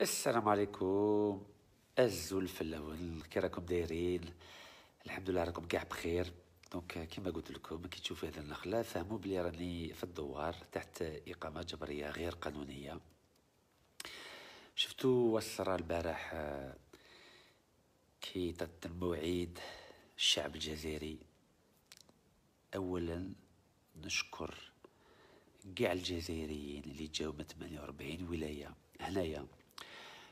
السلام عليكم الزلف الاول كي راكم دايرين الحمد لله راكم كاع بخير دونك كيما قلت لكم كي تشوفوا هذا النخله فهموا بلي راني في الدوار تحت اقامه جبريه غير قانونيه شفتوا وصرا البارح كي تتم الموعد الشعب الجزائري اولا نشكر كاع الجزائريين اللي جاوا من 48 ولايه هنايا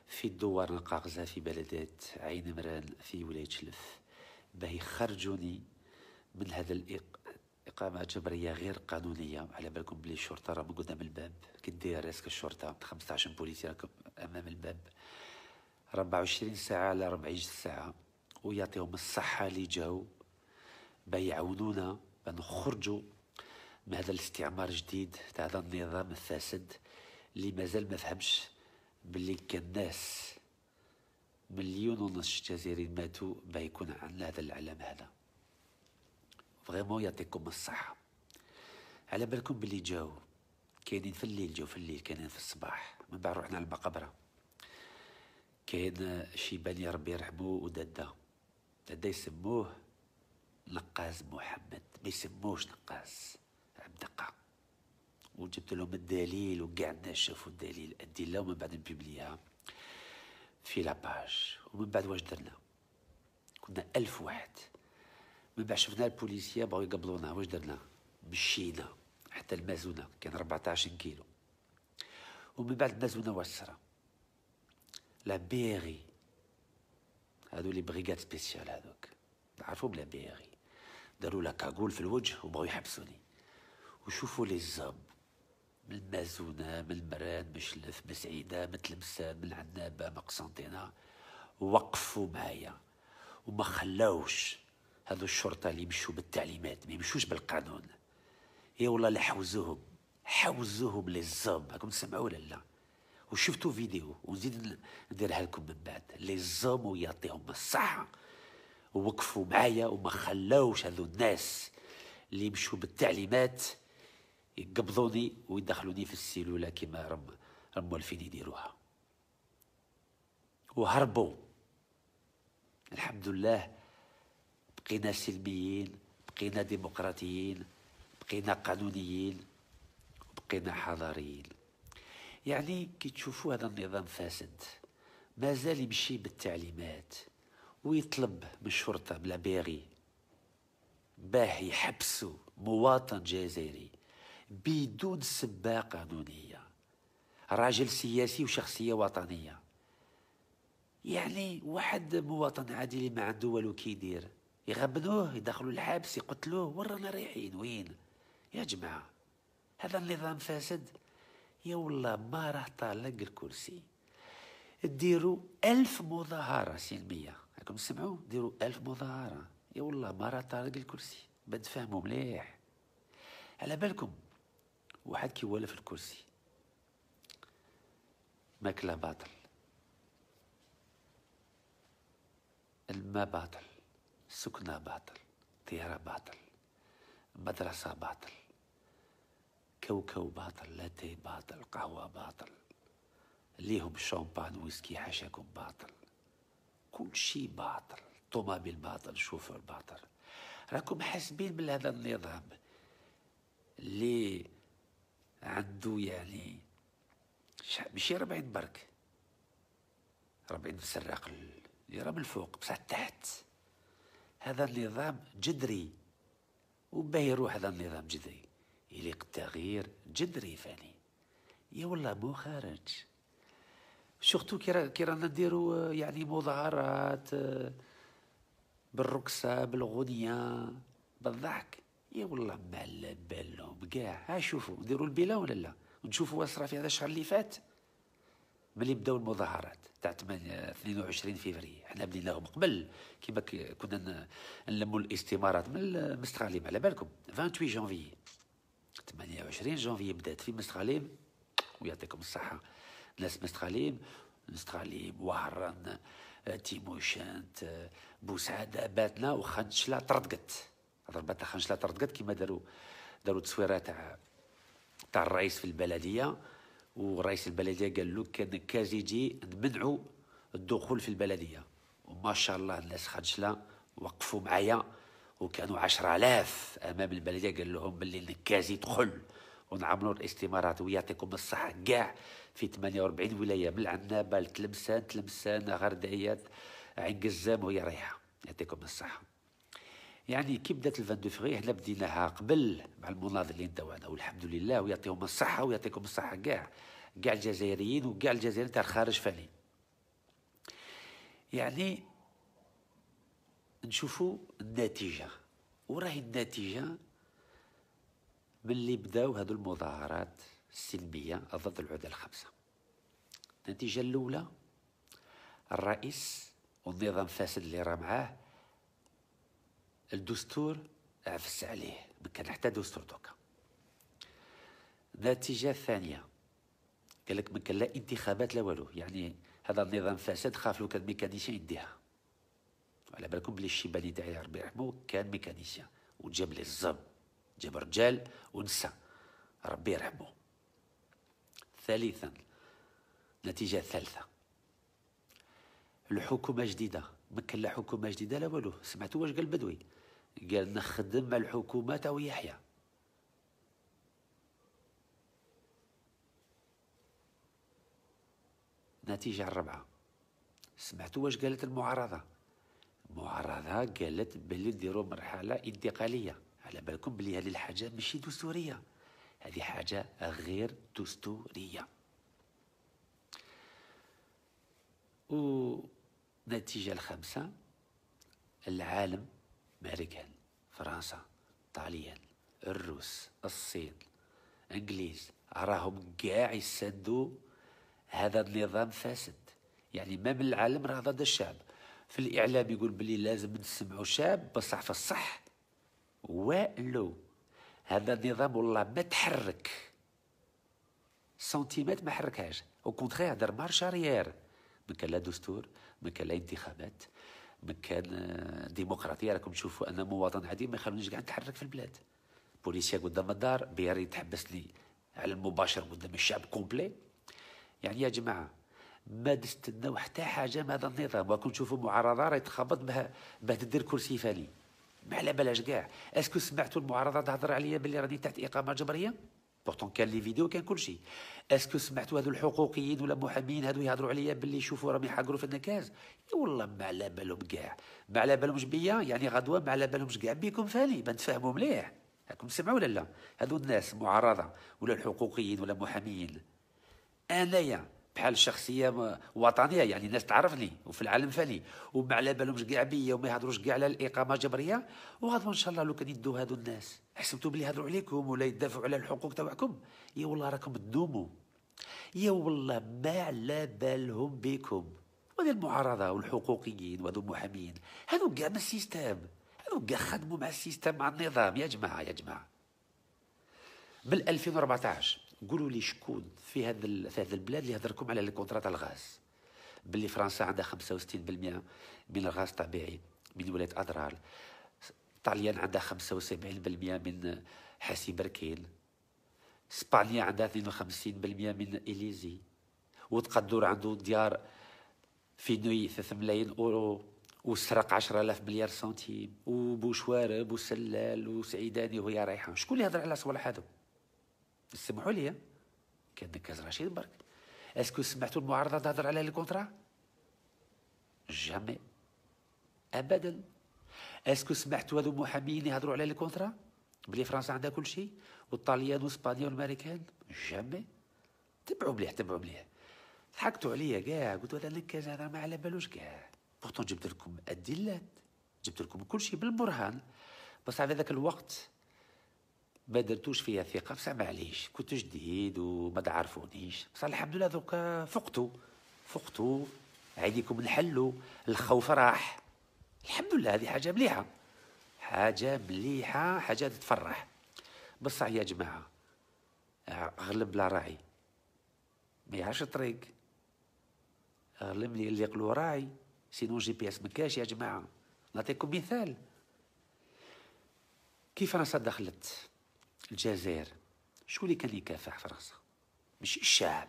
في الدوار القاغزة في بلدة عين مران في ولاية شلف باه يخرجوني من هذا الإقامة جبرية غير قانونية على بالكم بلي الشرطة راه من قدام الباب كدير راسك الشرطة 15 بوليسي راكم أمام الباب 24 ساعة على 24 ساعة ويعطيهم الصحة اللي جاو باه يعاونونا باه نخرجوا من هذا الاستعمار الجديد تاع هذا النظام الفاسد اللي مازال ما فهمش باللي كالناس مليون ونص جزائريين ماتوا بيكون عندنا هذا العلم هذا فريمون يعطيكم الصحة على بالكم باللي جاو كاينين في الليل جاو في الليل كاينين في الصباح من بعد رحنا للمقبرة كاين شيباني ربي يرحمو ودادا دادا يسموه نقاز محمد ما يسموش نقاز عبد الدقاق وجبت لهم الدليل وقعدنا شافوا الدليل الادله ومن بعد نبيبليها في لاباج ومن بعد واش درنا كنا ألف واحد من بعد شفنا البوليسيه بغاو يقبلونا واش درنا مشينا حتى المازونه كان 14 كيلو ومن بعد المازونه صرا لا بيري هادو لي بريغاد سبيسيال هادوك تعرفوا بلا بيري داروا لا كاغول في الوجه وبغاو يحبسوني وشوفوا لي زاب من المازونة من مران بشلف بسعيدة من تلمسان من عنابة من قسنطينة وقفوا معايا وما خلاوش هذو الشرطة اللي يمشوا بالتعليمات ما يمشوش بالقانون يا والله اللي حوزوهم حوزوهم للزوم راكم تسمعوا ولا لا وشفتوا فيديو ونزيد نديرها لكم من بعد لي زوم ويعطيهم الصحة ووقفوا معايا وما خلاوش هذو الناس اللي يمشوا بالتعليمات يقبضوني ويدخلوني في السيلولة كما رم الموالفين يديروها وهربوا الحمد لله بقينا سلميين بقينا ديمقراطيين بقينا قانونيين وبقينا حضاريين يعني كي تشوفوا هذا النظام فاسد مازال يمشي بالتعليمات ويطلب من الشرطه بلا باغي باه يحبسوا مواطن جزائري بدون سباق قانونية راجل سياسي وشخصية وطنية يعني واحد مواطن عادي اللي ما عنده والو كيدير يغبنوه يدخلوا الحبس يقتلوه ورانا رايحين وين يا جماعة هذا النظام فاسد يا والله ما راه طالق الكرسي ديروا ألف مظاهرة سلمية راكم سمعوا ديروا ألف مظاهرة يا والله ما راه طالق الكرسي بد فهموا مليح على بالكم واحد ولا في الكرسي ماكله باطل الماء باطل سكنة باطل طيارة باطل مدرسة باطل كوكو باطل لاتي باطل قهوة باطل ليهم شامبان ويسكي حاشاكم باطل كل شيء باطل طوموبيل باطل شوفر باطل راكم حاسبين من هذا النظام اللي عنده يعني ماشي ربع برك ربع بسراق اللي راه من الفوق بصح تحت هذا النظام جذري وباه يروح هذا النظام جذري يليق التغيير جذري فاني يا والله مو خارج سورتو كي رانا نديرو آه، يعني مظاهرات آه، بالرقصه بالغنيه بالضحك يا والله بال بالهم كاع ها شوفوا ديروا البلا ولا لا وتشوفوا واش صرا في هذا الشهر اللي فات ملي بداو المظاهرات تاع 22 فيفري حنا بديناهم قبل كيما كنا نلموا الاستمارات من مستغاليم على بالكم 28 جانفي 28 جانفي بدات في مستغاليم ويعطيكم الصحه ناس مستغاليم مستغاليم وهران تيموشانت بوسعاده باتنا وخا وخنشله طردقت ضربات ما تخنش لا تردقات كيما داروا داروا تصويره تاع تاع الرئيس في البلديه ورئيس البلديه قال له كان كازيجي نمنعوا الدخول في البلديه وما شاء الله الناس خدشله وقفوا معايا وكانوا 10000 آلاف أمام البلدية قال لهم باللي النكازي يدخل ونعملوا الاستمارات ويعطيكم الصحة كاع في 48 ولاية من العنابة لتلمسان تلمسان غرديات عين قزام وهي رايحة يعطيكم الصحة يعني كي بدات الفان دو فغي حنا بديناها قبل مع المناضلين تاعنا والحمد لله ويعطيهم الصحه ويعطيكم الصحه كاع كاع الجزائريين وكاع الجزائريين تاع الخارج فاني يعني نشوفوا النتيجه وراهي النتيجه ملي بداو هذو المظاهرات السلميه ضد العدل الخمسه النتيجه الاولى الرئيس والنظام فاسد اللي راه معاه الدستور عفس عليه كان حتى دستور دوكا نتيجة ثانية قال لك ما كان لا انتخابات لا والو يعني هذا النظام فاسد خاف لو كان ميكانيسيان يديها على بالكم بلي الشيباني تاعي ربي يرحمه كان ميكانيسيان وجاب لي الزب جاب رجال ونساء ربي يرحمه ثالثا نتيجة الثالثة الحكومة جديدة ما كان لا حكومة جديدة لا والو سمعتوا واش قال بدوي قال نخدم مع الحكومة تا يحيى نتيجة الربعة سمعتوا واش قالت المعارضة المعارضة قالت بلي نديرو مرحلة انتقالية على بالكم بلي هذه الحاجة ماشي دستورية هذه حاجة غير دستورية ونتيجة الخامسة العالم امريكان فرنسا طاليان الروس الصين انجليز راهم كاع يسدوا هذا النظام فاسد يعني ما من العالم راه ضد الشعب في الاعلام يقول بلي لازم نسمعوا شاب بصح في الصح والو هذا النظام والله ما تحرك سنتيمات ما حركهاش او كونتخي هدر مارش اريير ما كان لا دستور ما كان لا انتخابات مكان ديمقراطيه راكم تشوفوا انا مواطن عادي ما يخلونيش كاع نتحرك في البلاد بوليسيا قدام الدار بياري يتحبس لي على المباشر قدام الشعب كومبلي يعني يا جماعه ما تستناو حتى حاجه من هذا النظام وكون تشوفوا معارضه راه يتخبط بها باه تدير كرسي فالي ما على بالهاش كاع اسكو سمعتوا المعارضه تهضر عليا بلي راني تحت اقامه جبريه بورتون كان لي فيديو كان كلشي اسكو سمعتوا هذو الحقوقيين ولا محامين هذو يهضروا عليا باللي يشوفوا راهم يحقروا في النكاز والله ما على بالهم كاع ما على بالهمش بيا يعني غدوه ما على بالهمش كاع بيكم فاني ما نتفاهموا مليح راكم سمعوا ولا لا هذو الناس معارضه ولا الحقوقيين ولا محامين انايا بحال شخصيه وطنيه يعني الناس تعرفني وفي العالم فلي وما على بالهمش كاع بيا وما يهضروش كاع على الاقامه الجبريه وغادوا ان شاء الله لو كان يدوا هادو الناس حسبتوا بلي يهضروا عليكم ولا يدافعوا على الحقوق تاعكم يا والله راكم تدوموا يا والله ما على بالهم بكم وهذه المعارضه والحقوقيين وهذو المحامين هذو كاع من السيستم هذو كاع خدموا مع السيستم مع النظام يا جماعه يا جماعه بال 2014 قولوا لي شكون في هذا في هذا البلاد اللي هضر على لي كونترا تاع الغاز باللي فرنسا عندها 65% من الغاز الطبيعي من ولايه ادرار طاليان عندها 75% من حاسي بركين اسبانيا عندها 52% من اليزي وتقدر عنده ديار في نوي 3 ملايين اورو وسرق 10000 مليار سنتيم وبوشوارب وسلال وسعيداني وهي رايحه شكون اللي يهضر على صوالح هذو سمحوا لي كاز رشيد برك اسكو سمعتوا المعارضه تهضر على لي كونترا جامي ابدا اسكو سمعتوا هذو المحامين يهضروا على لي كونترا بلي فرنسا عندها كل شيء والطاليان واسبانيا والامريكان جامي تبعوا مليح تبعوا مليح ضحكتوا عليا كاع قلت هذا لكاز هذا ما على بالوش كاع بورتون جبت لكم ادلات جبت لكم كل شيء بالبرهان بصح على ذاك الوقت ما درتوش فيا ثقه بصح معليش كنت جديد وما تعرفونيش بصح الحمد لله دوكا آه، فقتو فقتو عيديكم نحلو الخوف راح الحمد لله هذه حاجه مليحه حاجه مليحه حاجه تفرح بصح يا جماعه آه، اغلب بلا راعي ما يعرفش الطريق اغلب اللي يقولوا راعي سينو جي بي اس ما كاش يا جماعه نعطيكم مثال كيف انا دخلت الجزائر شو اللي كان يكافح فرنسا مش الشعب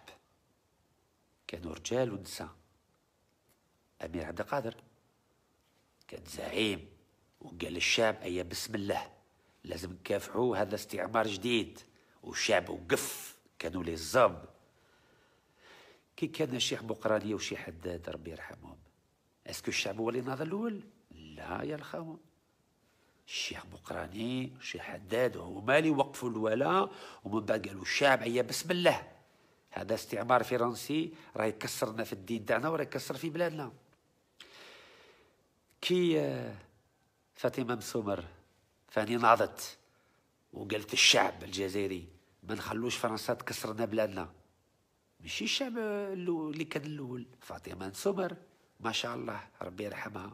كانوا رجال ونساء امير عبد القادر كان زعيم وقال للشعب ايا بسم الله لازم نكافحوا هذا استعمار جديد والشعب وقف كانوا لي الزب كي كان الشيخ بقرانيه وشي حداد ربي يرحمهم اسكو الشعب هو اللي ناضل الاول لا يا الخاوه الشيخ بقراني الشيخ حداد هما اللي وقفوا الولاء ومن بعد قالوا هي بسم الله هذا استعمار فرنسي راه يكسرنا في الدين تاعنا وراه يكسر في بلادنا كي آه، فاطمه مسومر فاني ناضت وقالت الشعب الجزائري ما نخلوش فرنسا تكسرنا بلادنا ماشي الشعب اللي كان الاول فاطمه مسومر ما شاء الله ربي يرحمها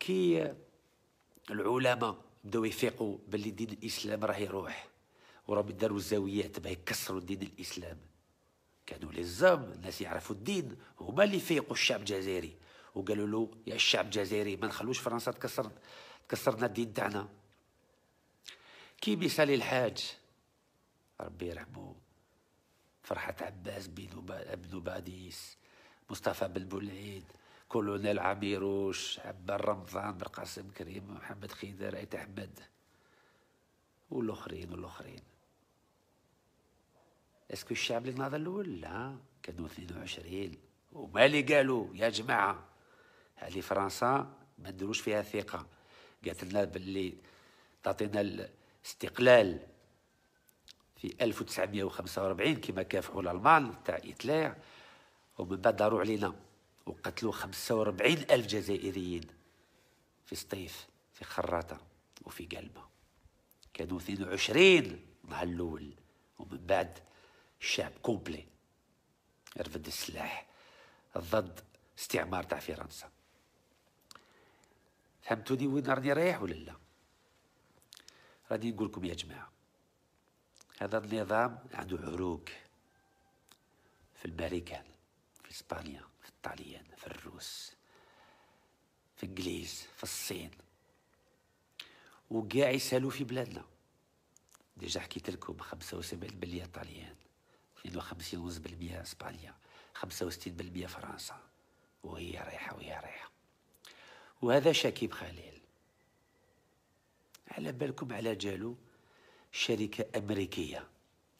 كي آه، العلماء بداو يفيقوا باللي دين الاسلام راه يروح وراه داروا الزاويات باه يكسروا دين الاسلام كانوا زام الناس يعرفوا الدين هما اللي فيقوا الشعب الجزائري وقالوا له يا الشعب الجزائري ما نخلوش فرنسا تكسر تكسرنا الدين تاعنا كي بيسالي الحاج ربي يرحمه فرحة عباس بن باديس مصطفى بن بولعيد كولونيل عميروش عبار رمضان برقاسم كريم محمد خيدر ايت احمد والاخرين والاخرين اسكو الشعب اللي ناضل الاول لا كانوا 22 وما اللي قالوا يا جماعه هذه فرنسا ما نديروش فيها ثقه قالت لنا باللي تعطينا الاستقلال في 1945 كما كافحوا الالمان تاع هتلر ومن بعد داروا علينا وقتلوا 45 ألف جزائريين في سطيف في خراطة وفي قلبة كانوا 22 نهار الأول ومن بعد الشعب كومبلي رفد السلاح ضد استعمار تاع فرنسا فهمتوني وين راني رايح ولا لا راني نقولكم يا جماعه هذا النظام عنده عروق في الباريكان في اسبانيا الطليان في الروس في الانجليز في الصين وكاع يسالوا في بلادنا ديجا حكيت لكم 75% طليان بالمية اسبانيا 65% فرنسا وهي رايحه وهي رايحه وهذا شكيب خليل على بالكم على جالو شركه امريكيه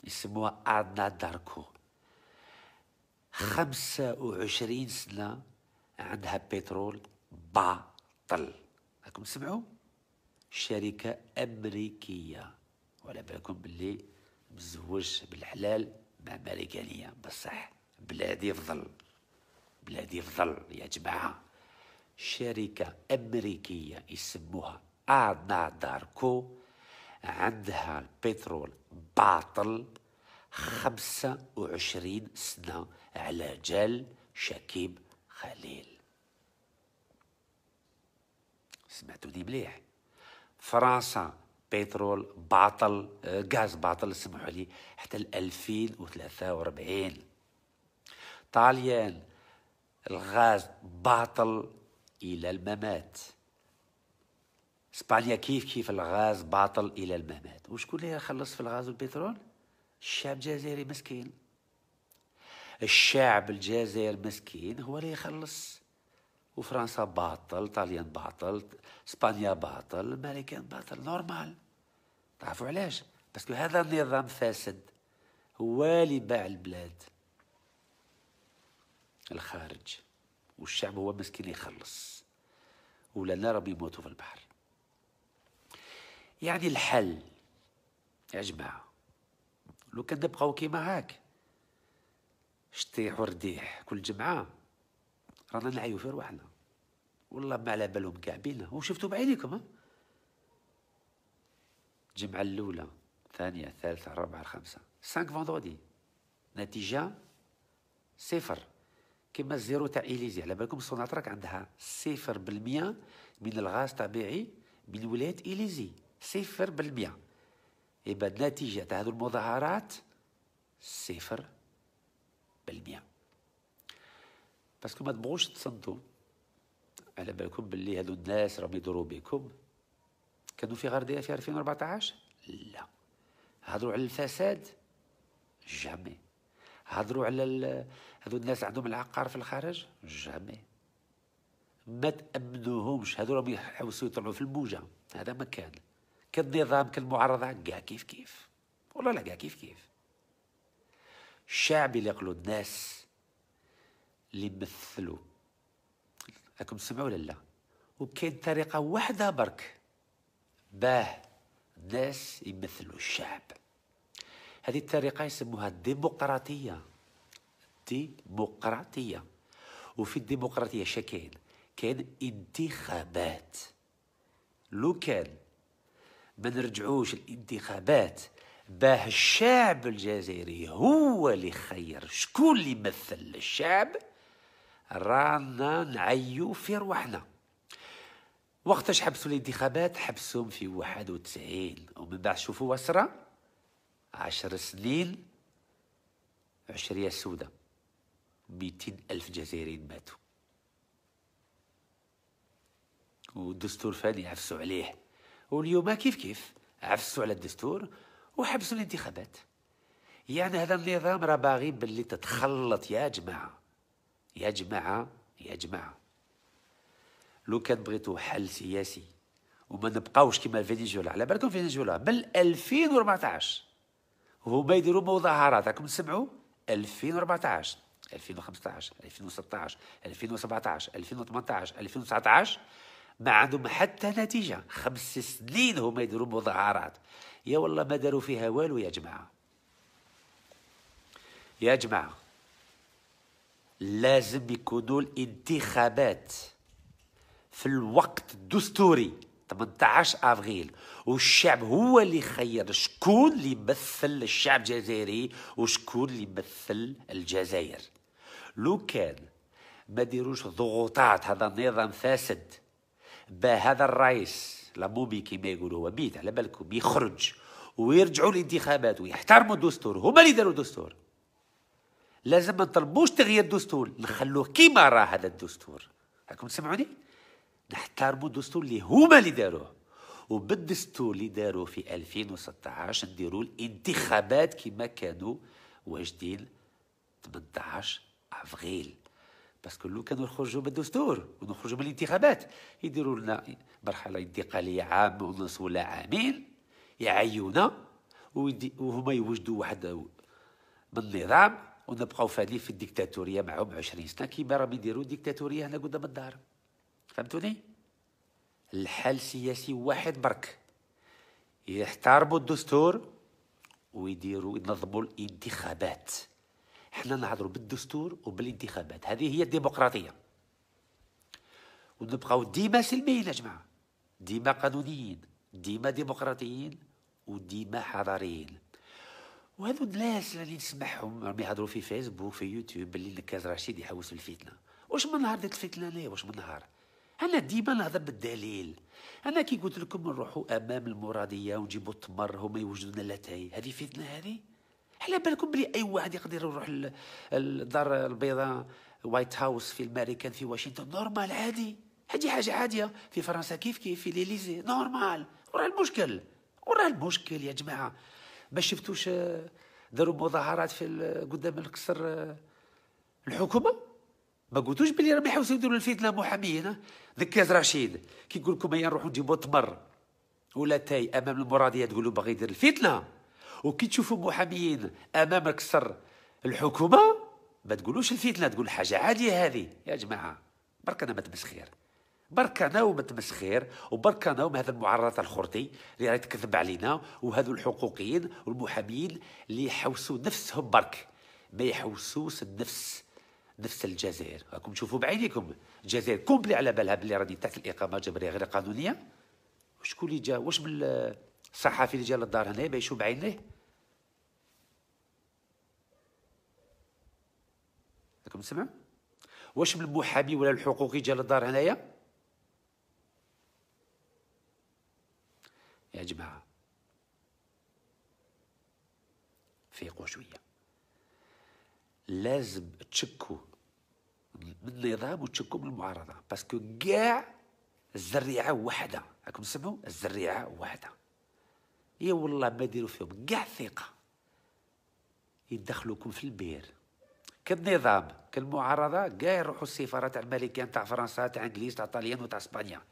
يسموها ارنا داركو 25 سنة عندها بترول باطل راكم تسمعوا شركة أمريكية وعلى بالكم باللي مزوج بالحلال مع أمريكانية بصح بلادي فضل بلادي فضل يا جماعة شركة أمريكية يسموها آنا داركو عندها البترول باطل خمسة وعشرين سنة على جال شكيب خليل سمعتوا دي مليح فرنسا بترول باطل آه، غاز باطل سمحوا لي حتى 2043 طاليان الغاز باطل الى الممات اسبانيا كيف كيف الغاز باطل الى الممات وشكون اللي خلص في الغاز والبترول الشعب الجزائري مسكين الشعب الجزائر مسكين هو اللي يخلص وفرنسا باطل طاليان باطل اسبانيا باطل الامريكان باطل نورمال تعرفوا علاش باسكو هذا النظام فاسد هو اللي باع البلاد الخارج والشعب هو مسكين يخلص ولنا راهم يموتوا في البحر يعني الحل يا جماعه لو كان نبقاو كيما هاك شطيح ورديح كل جمعه رانا نعيو في رواحنا والله ما على بالهم كاع بينا وشفتو بعينيكم الجمعه الاولى الثانيه الثالثه الرابعه الخامسه سانك فوندودي نتيجه صفر كما الزيرو تاع اليزي على بالكم سوناتراك عندها صفر بالمية من الغاز الطبيعي من ولايه اليزي صفر بالمية يبقى النتيجه تاع هذو المظاهرات صفر بس ما تبغوش تصدوا على بالكم باللي هادو الناس راهم يدوروا بكم كانوا في غرديه في 2014 لا هضروا على الفساد جامي هضروا على ال... هادو الناس عندهم العقار في الخارج جامي ما تامنوهمش هادو راهم يحوسوا يطلعوا في الموجه هذا ما كان كالنظام كالمعارضه كاع كيف كيف والله لا كاع كيف كيف الشعب اللي قالوا الناس اللي يمثلو راكم سمعوا ولا لا وكاين طريقه واحده برك باه الناس يمثلوا الشعب هذه الطريقه يسموها الديمقراطيه الديمقراطيه وفي الديمقراطيه شكاين كاين انتخابات لو كان ما نرجعوش الانتخابات باه الشعب الجزائري هو اللي خير شكون اللي يمثل الشعب رانا نعيو في روحنا وقتاش حبسوا الانتخابات حبسهم في واحد وتسعين ومن بعد شوفوا وصرة عشر سنين عشرية سودة ميتين ألف جزائريين ماتوا ودستور فاني عفسوا عليه واليوم كيف كيف عفسوا على الدستور وحبسوا الانتخابات يعني هذا النظام راه باغي باللي تتخلط يا جماعه يا جماعه يا جماعه لو كان بغيتو حل سياسي وما نبقاوش كما فينيزولا على بالكم فينيزولا من 2014 هما يديروا مظاهرات راكم تسمعوا 2014 2015 2016 2017 2018 2019 ما عندهم حتى نتيجه خمس سنين هما يديروا مظاهرات يا والله ما داروا فيها والو يا جماعة يا جماعة لازم يكونوا الانتخابات في الوقت الدستوري 18 افريل والشعب هو اللي يخير شكون اللي يمثل الشعب الجزائري وشكون اللي يمثل الجزائر لو كان ما ديروش ضغوطات هذا النظام فاسد بهذا الرئيس لابوبي كيما يقولوا هو بيت على بالكم بيخرج ويرجعوا للانتخابات ويحترموا الدستور هما اللي داروا الدستور لازم ما نطلبوش تغيير الدستور نخلوه كيما راه هذا الدستور راكم تسمعوني نحترموا الدستور اللي هما اللي داروه وبالدستور اللي داروا في 2016 نديروا الانتخابات كما كانوا واجدين 18 افريل باسكو لو كانوا نخرجوا بالدستور ونخرجوا من الانتخابات يديروا لنا مرحله انتقاليه عام ونص ولا عامين يعيونا وهما يوجدوا واحد من ونبقاو فادي في الديكتاتوريه معهم 20 سنه كيما راهم يديروا الديكتاتوريه هنا قدام الدار فهمتوني الحل سياسي واحد برك يحترموا الدستور ويديروا ينظموا الانتخابات حنا نهضروا بالدستور وبالانتخابات هذه هي الديمقراطيه ونبقاو ديما سلميين يا جماعه ديما قانونيين ديما ديمقراطيين وديما حضاريين وهذو الناس اللي نسمعهم راهم يهضروا في فيسبوك في يوتيوب باللي نكاز رشيد يحوس بالفتنه واش من نهار ديت الفتنه لا واش من نهار انا ديما نهضر بالدليل انا كي قلت لكم نروحوا امام المراديه ونجيبوا التمر هما يوجدوا لنا لاتاي هذه فتنه هذه على بالكم بلي اي واحد يقدر يروح للدار البيضاء وايت هاوس في الماريكان في واشنطن نورمال عادي هذه حاجه عاديه في فرنسا كيف كيف في ليليزي نورمال وراه المشكل وراه المشكل يا جماعه ما شفتوش آه، داروا مظاهرات في قدام القصر آه، الحكومه ما قلتوش بلي راهم يحوسوا يديروا الفتنه محامين ذكاز رشيد كي يقول لكم نروحوا نجيبوا تمر ولا تاي امام المراديه تقولوا باغي يدير الفتنه وكي تشوفوا محاميين امامك سر الحكومه ما تقولوش الفتنه تقول حاجه عاديه هذه يا جماعه برك انا ما تمسخير برك انا وما تمسخير وبرك انا هذا المعرض الخرطي اللي راه يتكذب علينا وهذو الحقوقيين والمحاميين اللي يحوسوا نفسهم برك ما يحوسوش النفس نفس الجزائر راكم تشوفوا بعينيكم الجزائر كومبلي على بالها بلي راني تحت الاقامه الجبريه غير قانونيه وشكون اللي جا واش من الصحافي اللي جا للدار هنا يشوف بعينيه راكم تسمعوا واش من المحامي ولا الحقوقي جا للدار هنايا يا جماعه فيقوا شويه لازم تشكوا من النظام وتشكوا من المعارضه باسكو كاع الزريعه واحده راكم تسمعوا الزريعه واحده يا والله ما ديروا فيهم كاع الثقه يدخلوكم في البير كالنظام كالمعارضه كاع يروحوا السفاره تاع الملكان تاع فرنسا تاع انجليز تاع طاليان وتاع اسبانيا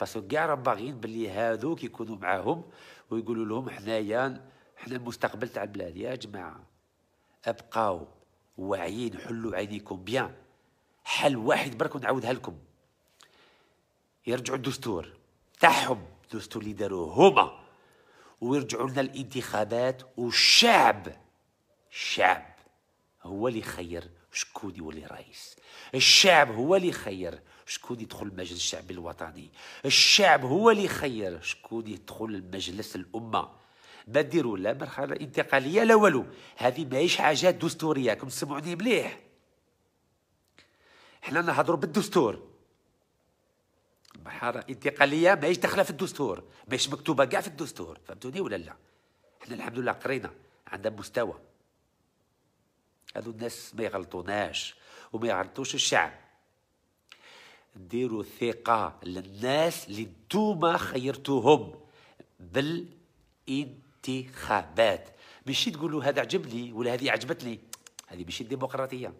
باسكو كاع راهم باغيين باللي هذوك يكونوا معاهم ويقولوا لهم حنايا حنا المستقبل تاع البلاد يا جماعه ابقاو واعيين حلوا عينيكم بيان حل واحد برك ونعاودها لكم يرجعوا الدستور تاعهم الدستور اللي داروه هما ويرجعوا لنا الانتخابات والشعب الشعب هو اللي يخير شكون يولي رئيس الشعب هو اللي يخير شكون يدخل المجلس الشعبي الوطني الشعب هو اللي يخير شكون يدخل المجلس الامه ما ديروا لا مرحله انتقاليه لا والو هذه ماهيش حاجات دستوريه كم سمعوني مليح حنا نهضروا بالدستور الحاره انتقاليه ماهيش داخله في الدستور ماهيش مكتوبه كاع في الدستور فهمتوني ولا لا احنا الحمد لله قرينا عندنا مستوى هذو الناس ما يغلطوناش وما يغلطوش الشعب ديروا ثقة للناس اللي انتوما خيرتوهم بالانتخابات ماشي تقولوا هذا عجبني ولا هذه عجبتني هذه ماشي ديمقراطية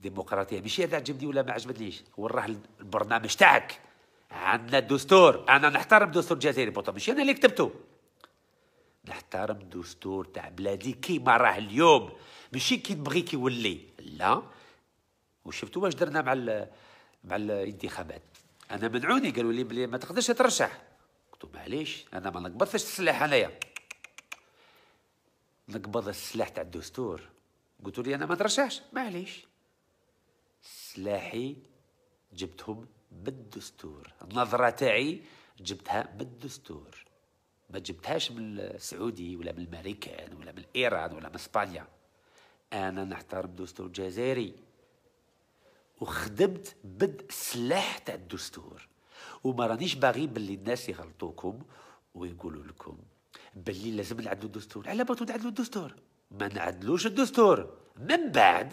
ديمقراطيه ماشي هذا عجبني ولا ما عجبتنيش راه البرنامج تاعك عندنا الدستور انا نحترم الدستور الجزائري بوطا ماشي انا اللي كتبته نحترم الدستور تاع بلادي كيما راه اليوم ماشي كي تبغي كي يولي لا وشفتوا واش درنا مع الـ مع الانتخابات انا منعوني قالوا لي بلي ما تقدرش ترشح قلت معليش انا ما نقبضش السلاح انايا نقبض السلاح تاع الدستور قلت لي انا ما ترشحش معليش سلاحي جبتهم بالدستور النظرة تاعي جبتها بالدستور ما جبتهاش من السعودي ولا من الماريكان ولا من ايران ولا من اسبانيا انا نحترم دستور جزائري وخدمت بالسلاح تاع الدستور وما رانيش باغي باللي الناس يغلطوكم ويقولوا لكم باللي لازم نعدلوا الدستور على بالكم نعدلوا الدستور ما نعدلوش الدستور من بعد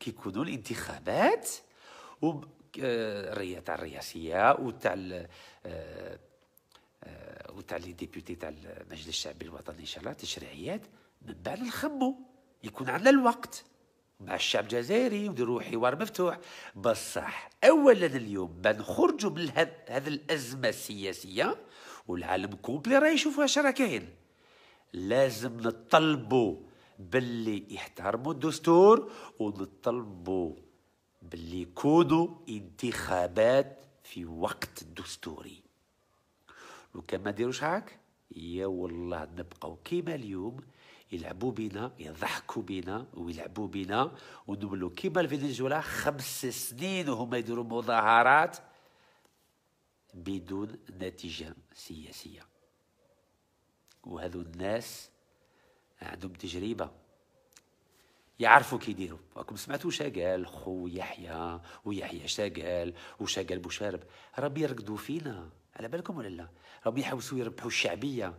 كيكونوا الانتخابات و تاع الرئاسيه وتاع آه، آه، وتاع لي ديبيوتي تاع المجلس الشعبي الوطني ان شاء الله تشريعيات من بعد نخمو يكون عندنا الوقت مع الشعب الجزائري ونديروا حوار مفتوح بصح اولا اليوم ما نخرجوا من هذه الازمه السياسيه والعالم كومبلي راه يشوفوا اش راه كاين لازم نطلبوا باللي يحترموا الدستور ونطلبوا باللي يكونوا انتخابات في وقت دستوري لو كان ما ديروش هاك يا والله نبقاو كيما اليوم يلعبوا بينا يضحكوا بينا ويلعبوا بينا ونولوا كيما الفنزويلا خمس سنين وهما يديروا مظاهرات بدون نتيجة سياسية وهذو الناس عندهم تجربه يعرفوا كي يديروا راكم سمعتوا شا قال خو يحيى ويحيى شا قال وشا قال بوشارب ربي يرقدوا فينا على بالكم ولا لا راه يحوسوا يربحوا الشعبيه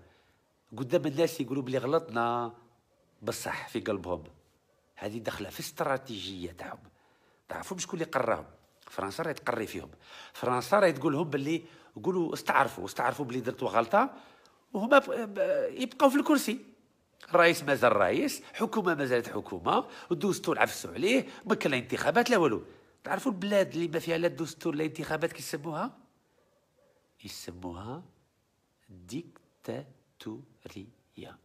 قدام الناس يقولوا بلي غلطنا بصح في قلبهم هذه داخله في استراتيجيه تاعهم تعرفوا شكون اللي قراهم فرنسا راهي تقري فيهم فرنسا راهي تقول لهم باللي قولوا استعرفوا استعرفوا بلي درتوا غلطه وهما يبقوا في الكرسي الرئيس مازال رئيس حكومه مازالت حكومه الدستور عفسوا عليه كان لا انتخابات لا والو تعرفوا البلاد اللي ما فيها لا دستور لا انتخابات كيسموها يسموها ديكتاتوريه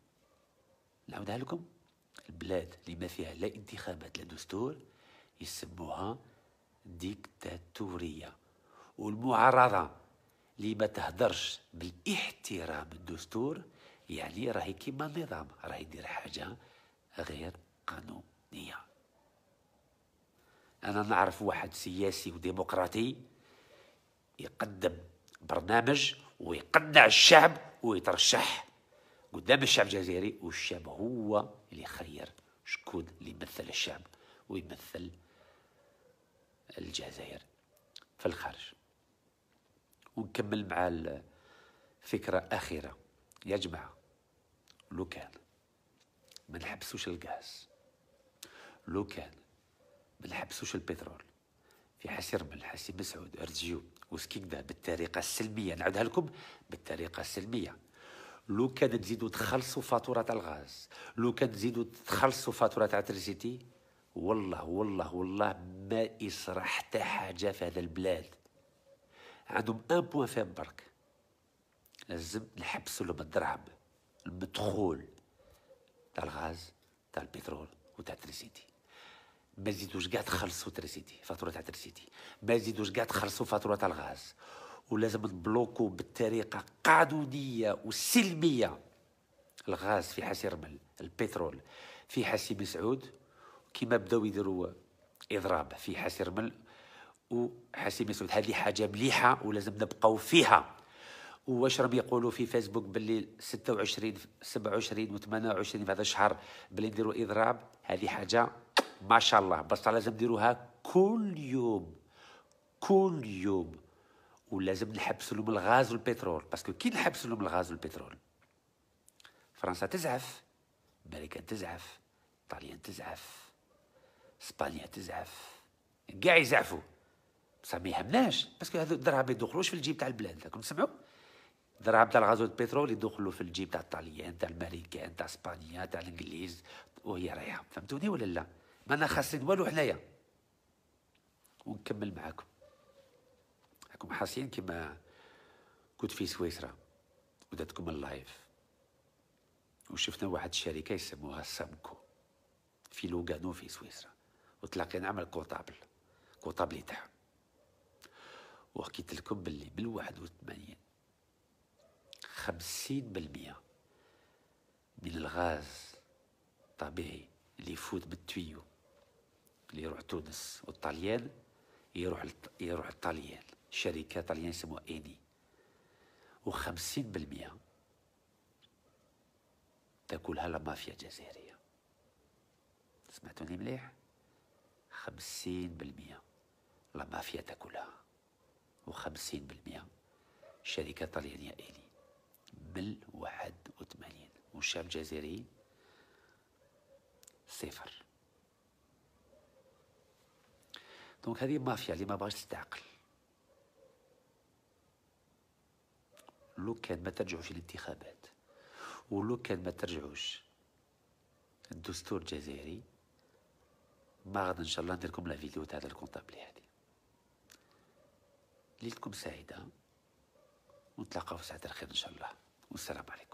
نعاودها لكم البلاد اللي ما فيها لا انتخابات لا دستور يسموها ديكتاتوريه والمعارضه اللي ما تهدرش بالاحترام الدستور يعني راهي كيما النظام راهي يدير حاجة غير قانونية أنا نعرف واحد سياسي وديمقراطي يقدم برنامج ويقنع الشعب ويترشح قدام الشعب الجزائري والشعب هو اللي خير شكون اللي يمثل الشعب ويمثل الجزائر في الخارج ونكمل مع فكرة أخيرة يا جماعة لو كان ما نحبسوش الغاز لو كان ما نحبسوش البترول في حسي رمل حسي مسعود ارجيو وسكيكدا بالطريقة السلمية نعودها لكم بالطريقة السلمية لو كان تزيدوا تخلصوا فاتورة تاع الغاز لو كان تزيدوا تخلصوا فاتورة تاع التريسيتي والله والله والله ما يصرح حتى حاجة في هذا البلاد عندهم ان بوان فيهم برك الزبد نحبسوا له بالدرهم البتخول تاع الغاز تاع البترول وتاع تريسيتي ما زيدوش كاع تخلصوا تريسيتي فاتوره تاع تريسيتي ما زيدوش كاع تخلصوا فاتوره تاع الغاز ولازم نبلوكو بالطريقه قانونيه وسلميه الغاز في حاسي رمل البترول في حاسي مسعود كيما بداو يديروا اضراب في حاسي رمل وحاسي مسعود هذه حاجه مليحه ولازم نبقاو فيها واش راهم يقولوا في فيسبوك باللي 26 27 و28 في هذا الشهر باللي نديروا اضراب هذه حاجه ما شاء الله بصح لازم نديروها كل يوم كل يوم ولازم نحبس لهم الغاز والبترول باسكو كي نحبس لهم الغاز والبترول فرنسا تزعف امريكا تزعف ايطاليا تزعف اسبانيا تزعف كاع يزعفوا بصح ما يهمناش باسكو هذو الدراهم ما يدخلوش في الجيب تاع البلاد راكم تسمعوا درع تاع الغازو البترول يدخلوا في الجيب تاع الطاليان تاع الامريكان تاع اسبانيا تاع الانجليز وهي رايحه فهمتوني ولا لا ما خاصين والو حنايا ونكمل معاكم راكم حاسين كيما كنت في سويسرا وداتكم اللايف وشفنا واحد الشركه يسموها سامكو في لوغانو في سويسرا وتلاقينا عمل كوطابل كوطابل تاعهم وحكيت لكم باللي بال 81 خمسين بالمية من الغاز الطبيعي اللي يفوت بالتويو اللي يروح تونس والطليان يروح يروح الطليان شركة طليان يسموها إيني وخمسين بالمية تاكلها المافيا الجزائرية سمعتوني مليح خمسين بالمية المافيا تاكلها وخمسين بالمية شركة طليانية إيني بال 81 والشعب الجزائري صفر دونك هذه مافيا اللي ما باغاش تستعقل لو كان ما ترجعوش الانتخابات ولو كان ما ترجعوش الدستور الجزائري ما غادي ان شاء الله لكم لا فيديو تاع الكونطابلي هذه ليلتكم سعيده ونتلاقاو في ساعه الخير ان شاء الله u Sarabariku.